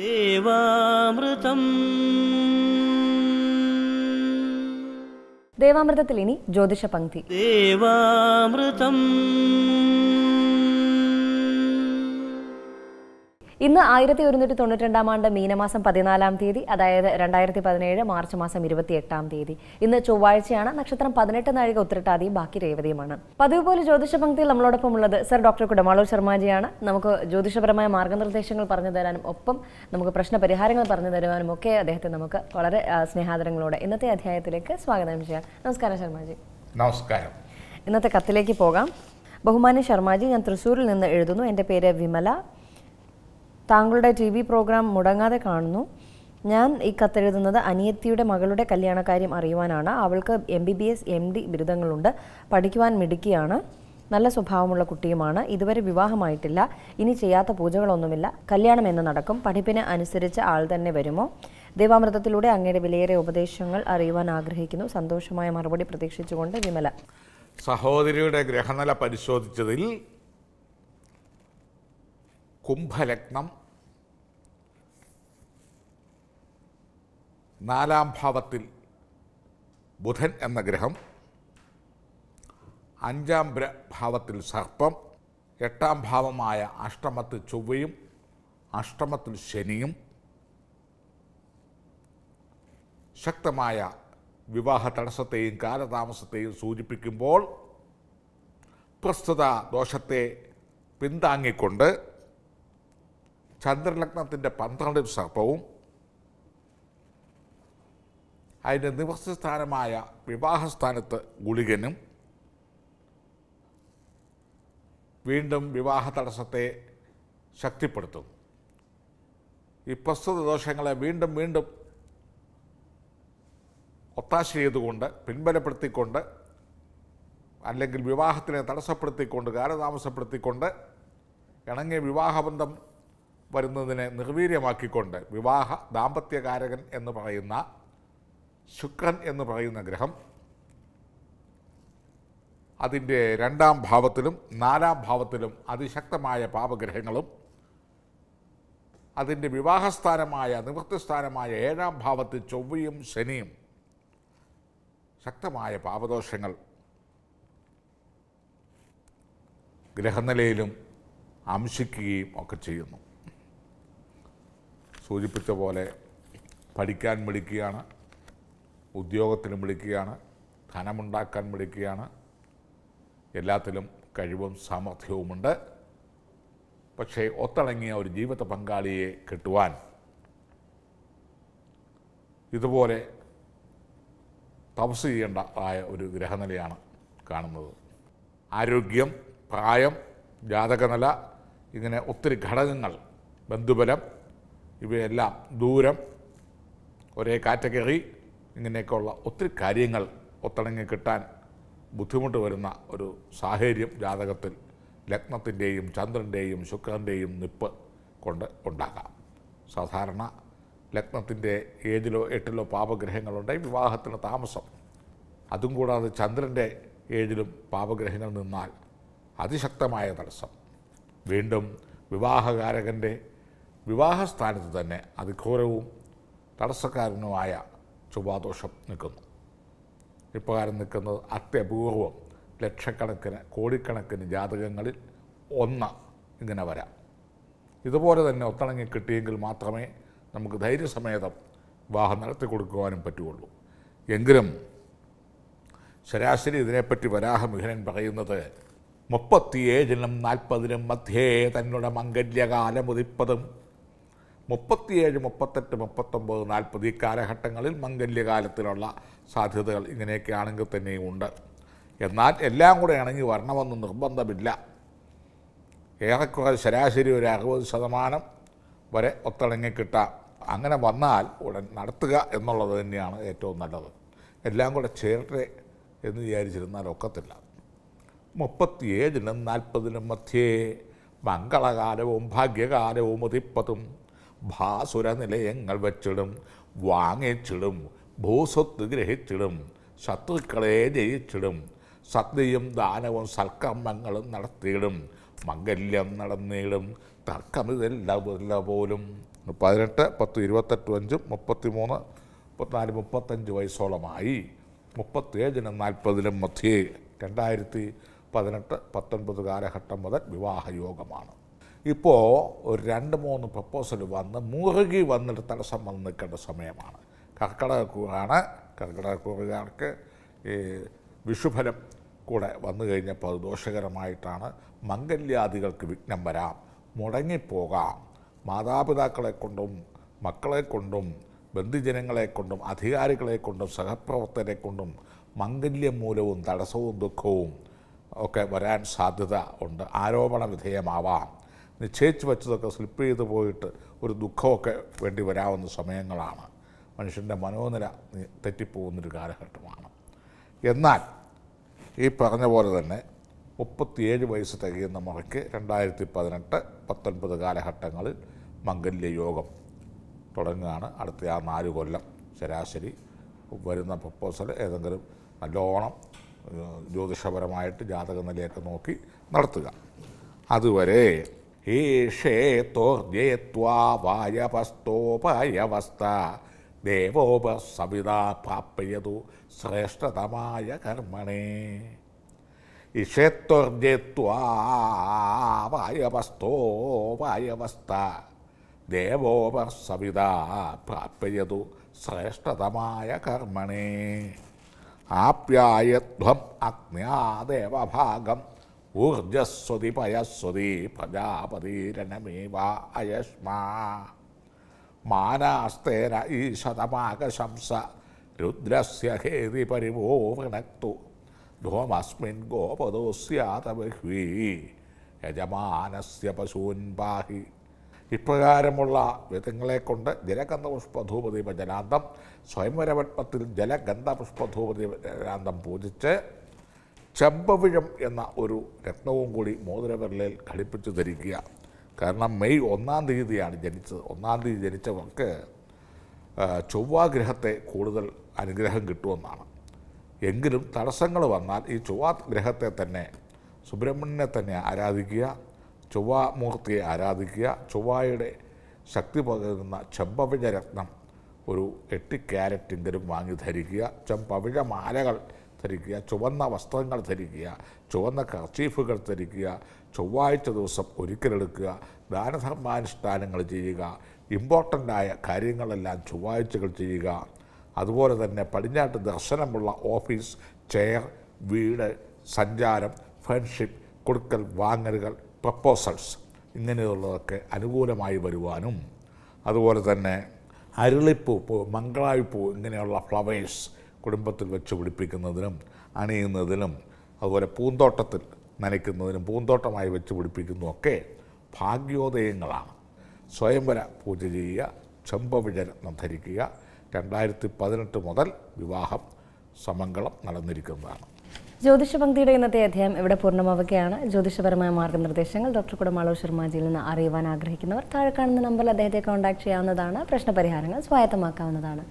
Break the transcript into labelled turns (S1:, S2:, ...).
S1: ദേവാമൃതം ദേവാമൃതത്തിൽ ഇനി ജ്യോതിഷ പങ്ക്തി ദേവാമൃതം ഇന്ന് ആയിരത്തി ഒരുന്നൂറ്റി രണ്ടാം ആണ്ട് മീനമാസം പതിനാലാം തീയതി അതായത് രണ്ടായിരത്തി പതിനേഴ് മാർച്ച് മാസം ഇരുപത്തി എട്ടാം തീയതി ഇന്ന് ചൊവ്വാഴ്ചയാണ് നക്ഷത്രം പതിനെട്ട് നാഴിക ഉത്തരട്ടാതിയും ബാക്കി രേവതിയുമാണ് പതിവ് പോലെ ജ്യോതിഷ പങ്ക്തിയിൽ നമ്മളോടൊപ്പം ഉള്ളത് സർ ഡോക്ടർ കുടമാളൂർ ശർമാജിയാണ് നമുക്ക് ജ്യോതിഷപരമായ മാർഗനിർദ്ദേശങ്ങൾ പറഞ്ഞു തരാനും ഒപ്പം നമുക്ക് പ്രശ്ന പരിഹാരങ്ങൾ പറഞ്ഞു തരുവാനും ഒക്കെ അദ്ദേഹത്തെ നമുക്ക് വളരെ സ്നേഹാദരങ്ങളോടെ ഇന്നത്തെ അധ്യായത്തിലേക്ക് സ്വാഗതം ചെയ്യാം നമസ്കാരം ശർമാജി നമസ്കാരം ഇന്നത്തെ കത്തിലേക്ക് പോകാം ബഹുമാന്യ ശർമാജി ഞാൻ തൃശ്ശൂരിൽ നിന്ന് എഴുതുന്നു എൻ്റെ പേര് വിമല താങ്കളുടെ ടി വി പ്രോഗ്രാം മുടങ്ങാതെ കാണുന്നു ഞാൻ ഈ കത്തെഴുതുന്നത് അനിയത്തിയുടെ മകളുടെ കല്യാണകാര്യം അറിയുവാനാണ് അവൾക്ക് M B B S M D ബിരുദങ്ങളുണ്ട് പഠിക്കുവാൻ മിടുക്കിയാണ് നല്ല സ്വഭാവമുള്ള കുട്ടിയുമാണ് ഇതുവരെ വിവാഹമായിട്ടില്ല ഇനി ചെയ്യാത്ത പൂജകളൊന്നുമില്ല കല്യാണം എന്ന് നടക്കും പഠിപ്പിന് അനുസരിച്ച് ആൾ തന്നെ വരുമോ ദൈവാമൃതത്തിലൂടെ അങ്ങയുടെ വിലയേറെ ഉപദേശങ്ങൾ അറിയുവാൻ ആഗ്രഹിക്കുന്നു സന്തോഷമായ മറുപടി പ്രതീക്ഷിച്ചുകൊണ്ട് വിമല
S2: സഹോദരിയുടെ ഗ്രഹനില പരിശോധിച്ചതിൽ കുംഭലഗ്നം നാലാം ഭാവത്തിൽ ബുധൻ എന്ന ഗ്രഹം അഞ്ചാം ഭാവത്തിൽ സർപ്പം എട്ടാം ഭാവമായ അഷ്ടമത്തിൽ ചൊവ്വയും അഷ്ടമത്തിൽ ശനിയും ശക്തമായ വിവാഹ തടസ്സത്തെയും കാലതാമസത്തെയും സൂചിപ്പിക്കുമ്പോൾ പ്രസ്തുത ദോഷത്തെ പിന്താങ്ങിക്കൊണ്ട് ചന്ദ്രലഗ്നത്തിൻ്റെ പന്ത്രണ്ടും സർപ്പവും അതിൻ്റെ നിവസസ്ഥാനമായ വിവാഹസ്ഥാനത്ത് ഗുളികനും വീണ്ടും വിവാഹ തടസ്സത്തെ ശക്തിപ്പെടുത്തും ഈ പ്രസ്തുത ദോഷങ്ങളെ വീണ്ടും വീണ്ടും ഒത്താശ ചെയ്തുകൊണ്ട് പിൻബലപ്പെടുത്തിക്കൊണ്ട് അല്ലെങ്കിൽ വിവാഹത്തിനെ തടസ്സപ്പെടുത്തിക്കൊണ്ട് കാലതാമസപ്പെടുത്തിക്കൊണ്ട് ഇണങ്ങിയ വിവാഹബന്ധം വരുന്നതിനെ നിർവീര്യമാക്കിക്കൊണ്ട് വിവാഹ ദാമ്പത്യകാരകൻ എന്ന് പറയുന്ന ശുക്രൻ എന്ന് പറയുന്ന ഗ്രഹം അതിൻ്റെ രണ്ടാം ഭാവത്തിലും നാലാം ഭാവത്തിലും അതിശക്തമായ പാപഗ്രഹങ്ങളും അതിൻ്റെ വിവാഹസ്ഥാനമായ നിവൃത്തിസ്ഥാനമായ ഏഴാം ഭാവത്തിൽ ചൊവ്വയും ശനിയും ശക്തമായ പാപദോഷങ്ങൾ ഗ്രഹനിലയിലും ആംശിക്കുകയും ഒക്കെ ചെയ്യുന്നു സൂചിപ്പിച്ച പോലെ പഠിക്കാൻ വിളിക്കുകയാണ് ഉദ്യോഗത്തിന് വിളിക്കുകയാണ് ധനമുണ്ടാക്കാൻ വിളിക്കുകയാണ് എല്ലാത്തിലും കഴിവും സാമർഥ്യവുമുണ്ട് പക്ഷേ ഒത്തിണങ്ങിയ ഒരു ജീവിത പങ്കാളിയെ കിട്ടുവാൻ ഇതുപോലെ തപസ് ചെയ്യേണ്ട ആയ ഒരു ഗ്രഹനിലയാണ് കാണുന്നത് ആരോഗ്യം പ്രായം ജാതകനില ഇങ്ങനെ ഒത്തിരി ഘടകങ്ങൾ ബന്ധുബലം ഇവയെല്ലാം ദൂരം ഒരേ കാറ്റഗറി ഇങ്ങനെയൊക്കെയുള്ള ഒത്തിരി കാര്യങ്ങൾ ഒത്തിണങ്ങി കിട്ടാൻ ബുദ്ധിമുട്ട് വരുന്ന ഒരു സാഹചര്യം ജാതകത്തിൽ ലഗ്നത്തിൻ്റെയും ചന്ദ്രൻ്റെയും ശുക്രൻ്റെയും നിപ്പ് കൊണ്ട് ഉണ്ടാകാം സാധാരണ ലഗ്നത്തിൻ്റെ ഏഴിലോ എട്ടിലോ പാപഗ്രഹങ്ങളുണ്ട് വിവാഹത്തിന് താമസം അതും കൂടാതെ ചന്ദ്രൻ്റെ ഏഴിലും പാപഗ്രഹങ്ങൾ നിന്നാൽ അതിശക്തമായ തടസ്സം വീണ്ടും വിവാഹകാരകൻ്റെ വിവാഹസ്ഥാനത്ത് തന്നെ അതിഘോരവും തടസ്സക്കാരനുമായ ചൊവ്വാദോഷം നിൽക്കുന്നു ഇപ്രകാരം നിൽക്കുന്നത് അത്യപൂർവം ലക്ഷക്കണക്കിന് കോടിക്കണക്കിന് ജാതകങ്ങളിൽ ഒന്ന് ഇങ്ങനെ വരാം ഇതുപോലെ തന്നെ ഒത്തിണങ്ങി കിട്ടിയെങ്കിൽ മാത്രമേ നമുക്ക് ധൈര്യസമേതം വിവാഹം നടത്തി കൊടുക്കുവാനും പറ്റുകയുള്ളൂ എങ്കിലും ശരാശരി ഇതിനെപ്പറ്റി വരാഹമിഹനൻ പറയുന്നത് മുപ്പത്തിയേഴിനും നാൽപ്പതിനും മധ്യേ തന്നുട മംഗല്യകാലം ഉദിപ്പതും മുപ്പത്തിയേഴ് മുപ്പത്തെട്ട് മുപ്പത്തൊമ്പത് നാൽപ്പത് ഈ കാലഘട്ടങ്ങളിൽ മംഗല്യകാലത്തിലുള്ള സാധ്യതകൾ ഇങ്ങനെയൊക്കെയാണെങ്കിൽ തന്നെയും ഉണ്ട് എന്നാൽ എല്ലാം കൂടെ ഇണങ്ങി വരണമെന്ന് നിർബന്ധമില്ല ഏറെക്കുറെ ശരാശരി ഒരു അറുപത് ശതമാനം വരെ കിട്ട അങ്ങനെ വന്നാൽ ഉടൻ നടത്തുക എന്നുള്ളത് തന്നെയാണ് ഏറ്റവും നല്ലത് എല്ലാം കൂടെ ചേരട്ടെ എന്ന് വിചാരിച്ചിരുന്നാൽ ഒക്കത്തില്ല മുപ്പത്തിയേഴിനും നാൽപ്പതിനും മധ്യേ മംഗളകാലവും ഭാഗ്യകാലവും ഉതിപ്പതും ഭാസുര നിലയങ്ങൾ വച്ചിടും വാങ്ങിച്ചിടും ഭൂസ്വത്ത് ഗ്രഹിച്ചിടും ശത്രുക്കളെ ജയിച്ചിടും സദ്യയും ദാനവും സൽക്കർമ്മങ്ങളും നടത്തിയിടും മംഗല്യം നടന്നിടും തർക്കം ഇതെല്ലാം പോലും പതിനെട്ട് പത്ത് ഇരുപത്തെട്ട് അഞ്ചും മുപ്പത്തി മൂന്ന് മുപ്പത്തിനാല് മുപ്പത്തഞ്ച് വയസ്സോളമായി മുപ്പത്തേഴിനും നാൽപ്പതിനും മധ്യേ രണ്ടായിരത്തി പതിനെട്ട് പത്തൊൻപത് കാലഘട്ടം മുതൽ വിവാഹയോഗമാണ് ഇപ്പോൾ ഒരു രണ്ട് മൂന്ന് പ്രപ്പോസൽ വന്ന് മുറുകി വന്നിട്ട് തടസ്സം വന്ന് നിൽക്കേണ്ട സമയമാണ് കർക്കിടകക്കൂറാണ് കർക്കിടകക്കൂറുകാർക്ക് ഈ വിഷുഫലം കൂടെ വന്നു കഴിഞ്ഞപ്പോൾ അത് ദോഷകരമായിട്ടാണ് മംഗല്യാദികൾക്ക് വിഘ്നം വരാം മുടങ്ങിപ്പോകാം മാതാപിതാക്കളെ കൊണ്ടും മക്കളെ കൊണ്ടും ബന്ധുജനങ്ങളെ കൊണ്ടും അധികാരികളെ കൊണ്ടും സഹപ്രവർത്തകരെ കൊണ്ടും മംഗല്യം മൂലവും തടസ്സവും ദുഃഖവും ഒക്കെ വരാൻ സാധ്യത ഉണ്ട് ആരോപണ വിധേയമാവാം നിശ്ചയിച്ച് വെച്ചതൊക്കെ സ്ലിപ്പ് ചെയ്ത് പോയിട്ട് ഒരു ദുഃഖമൊക്കെ വേണ്ടി വരാവുന്ന സമയങ്ങളാണ് മനുഷ്യൻ്റെ മനോനില തെറ്റിപ്പോകുന്നൊരു കാലഘട്ടമാണ് എന്നാൽ ഈ പറഞ്ഞ പോലെ തന്നെ മുപ്പത്തിയേഴ് വയസ്സ് തികയുന്ന മുറയ്ക്ക് രണ്ടായിരത്തി പതിനെട്ട് പത്തൊൻപത് കാലഘട്ടങ്ങളിൽ മംഗല്യ യോഗം തുടങ്ങുകയാണ് അടുത്ത ആ നാല് കൊല്ലം ശരാശരി വരുന്ന പ്രപ്പോസൽ ഏതെങ്കിലും നല്ലോണം ജ്യോതിഷപരമായിട്ട് ജാതക നിലയൊക്കെ നോക്കി നടത്തുക അതുവരെ ഈഷേത്തോർജേത്വാ വായവസ്തോപയവസ്ത ദേവോപസവിതാ പ്രാപ്യതു ശ്രേഷ്ഠതമായ കർമ്മണേ ഇഷേത്തോർജേത്വാ വായവസ്തോപയവസ്ത ദേവോപസവിതാ പ്രാപ്യതു ശ്രേഷ്ഠതമായ കർമ്മണേ ആപ്യായത്വം അഗ്നിയാദേവഭാഗം ഊർജസ്വതി പയസ്വതി പ്രജാപതിരണമേവ അയസ്മാ മാനാസ്തേന ഈശതമാകശംസ രുദ്രസ്യ ഹേതി പരിവോ വിണക്തു ധോമസ്മിൻ ഗോപദോ ഗോപദോസ്യാതബഹ്വീ യജമാനസ്യ പശൂൻ പാഹി ഇപ്രകാരമുള്ള വിധങ്ങളെ കൊണ്ട് ജലഗന്ധ പുഷ്പധൂപദീപ ജലാന്തം സ്വയംവരപത്മത്തിൽ ജലഗന്ധ പുഷ്പധൂപദീപ ജലാന്തം പൂജിച്ച് ചെമ്പവിഴം എന്ന ഒരു രത്നവും കൂടി മോതിരവിരലിൽ ഘടിപ്പിച്ചു ധരിക്കുക കാരണം മെയ് ഒന്നാം തീയതിയാണ് ജനിച്ചത് ഒന്നാം തീയതി ജനിച്ചവർക്ക് ചൊവ്വാഗ്രഹത്തെ കൂടുതൽ അനുഗ്രഹം കിട്ടുമെന്നാണ് എങ്കിലും തടസ്സങ്ങൾ വന്നാൽ ഈ ചൊവ്വാ ഗ്രഹത്തെ തന്നെ സുബ്രഹ്മണ്യനെ തന്നെ ആരാധിക്കുക ചൊവ്വാമൂർത്തിയെ ആരാധിക്കുക ചൊവ്വായുടെ ശക്തി പകരുന്ന ചെമ്പവിഴ രത്നം ഒരു എട്ട് ക്യാരറ്റിൻ്റെലും വാങ്ങി ധരിക്കുക ചെമ്പവിഴ മാലകൾ ധരിക്കുക ചുവന്ന വസ്ത്രങ്ങൾ ധരിക്കുക ചുവന്ന കർച്ചീഫുകൾ ധരിക്കുക ചൊവ്വാഴ്ച ദിവസം ഒരിക്കലെടുക്കുക ദാനധർമാനുഷ്ഠാനങ്ങൾ ചെയ്യുക ഇമ്പോർട്ടൻ്റായ കാര്യങ്ങളെല്ലാം ചൊവ്വാഴ്ചകൾ ചെയ്യുക അതുപോലെ തന്നെ പടിഞ്ഞാട്ട് ദർശനമുള്ള ഓഫീസ് ചെയർ വീട് സഞ്ചാരം ഫ്രണ്ട്ഷിപ്പ് കൊടുക്കൽ വാങ്ങലുകൾ പ്രപ്പോസൽസ് ഇങ്ങനെയുള്ളതൊക്കെ അനുകൂലമായി വരുവാനും അതുപോലെ തന്നെ അരളിപ്പൂ പൂ മംഗളായിപ്പൂ ഇങ്ങനെയുള്ള ഫ്ലവേഴ്സ് കുടുംബത്തിൽ വെച്ച് പിടിപ്പിക്കുന്നതിനും അണിയുന്നതിനും അതുപോലെ പൂന്തോട്ടത്തിൽ നനയ്ക്കുന്നതിനും പൂന്തോട്ടമായി വെച്ച് പിടിപ്പിക്കുന്നതൊക്കെ ഭാഗ്യോദയങ്ങളാണ് സ്വയംവര പൂജ ചെയ്യുക ചെമ്പവിചരണം ധരിക്കുക രണ്ടായിരത്തി പതിനെട്ട് മുതൽ വിവാഹം സമംഗളം നടന്നിരിക്കുന്നതാണ്
S1: ജ്യോതിഷ പങ്ക്തിയുടെ ഇന്നത്തെ അധ്യായം ഇവിടെ പൂർണ്ണമാവുകയാണ് ജ്യോതിഷപരമായ മാർഗനിർദ്ദേശങ്ങൾ ഡോക്ടർ കുടമാളോ ശർമാജിയിൽ നിന്ന് അറിയുവാൻ ആഗ്രഹിക്കുന്നവർ താഴെ കാണുന്ന നമ്പറിൽ അദ്ദേഹത്തെ കോൺടാക്ട് ചെയ്യാവുന്നതാണ് പ്രശ്നപരിഹാരങ്ങൾ സ്വായത്തമാക്കാവുന്നതാണ്